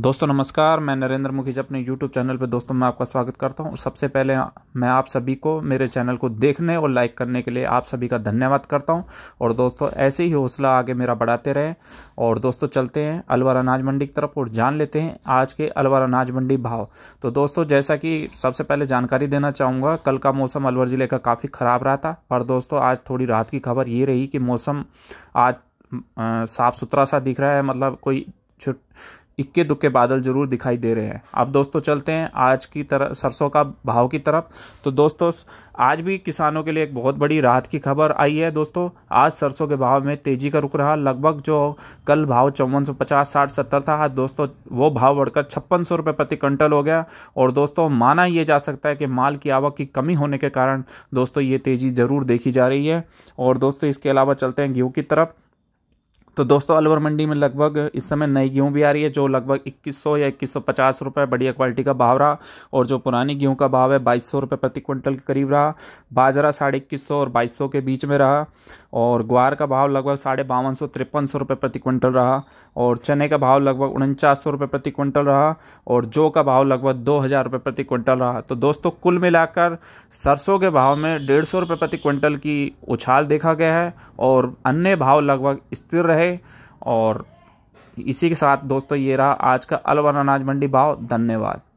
दोस्तों नमस्कार मैं नरेंद्र मुखीज अपने YouTube चैनल पर दोस्तों मैं आपका स्वागत करता हूं और सबसे पहले मैं आप सभी को मेरे चैनल को देखने और लाइक करने के लिए आप सभी का धन्यवाद करता हूं और दोस्तों ऐसे ही हौसला आगे मेरा बढ़ाते रहें और दोस्तों चलते हैं अलवर अनाज मंडी की तरफ और जान लेते हैं आज के अलवर अनाज मंडी भाव तो दोस्तों जैसा कि सबसे पहले जानकारी देना चाहूँगा कल का मौसम अलवर ज़िले का काफ़ी ख़राब रहा था पर दोस्तों आज थोड़ी रात की खबर ये रही कि मौसम आज साफ़ सुथरा सा दिख रहा है मतलब कोई छुट इक्के दुक्के बादल जरूर दिखाई दे रहे हैं अब दोस्तों चलते हैं आज की तरह सरसों का भाव की तरफ तो दोस्तों आज भी किसानों के लिए एक बहुत बड़ी राहत की खबर आई है दोस्तों आज सरसों के भाव में तेजी का रुक रहा लगभग जो कल भाव चौवन सौ पचास साठ सत्तर था आज दोस्तों वो भाव बढ़कर छप्पन सौ रुपये प्रति क्विंटल हो गया और दोस्तों माना यह जा सकता है कि माल की आवक की कमी होने के कारण दोस्तों ये तेज़ी ज़रूर देखी जा रही है और दोस्तों इसके अलावा चलते हैं गेहूँ की तरफ तो दोस्तों अलवर मंडी में लगभग इस समय नई गेहूं भी आ रही है जो लगभग 2100 या 2150 रुपए बढ़िया क्वालिटी का भाव रहा और जो पुरानी गेहूं का भाव है सौ रुपये प्रति क्विंटल के करीब रहा बाजरा साढ़े इक्कीस और सौ के बीच में रहा और ग्वार का भाव लगभग साढ़े बावन सौ तिरपन सौ रुपये प्रति क्विंटल रहा और चने का भाव लगभग उनचास सौ रुपये प्रति क्विंटल रहा और जौ का भाव लगभग दो हज़ार रुपये प्रति क्विंटल रहा तो दोस्तों कुल मिलाकर सरसों के भाव में डेढ़ सौ रुपये प्रति क्विंटल की उछाल देखा गया है और अन्य भाव लगभग स्थिर रहे गए और इसी के साथ दोस्तों ये रहा आज का अलवर अनाज मंडी भाव धन्यवाद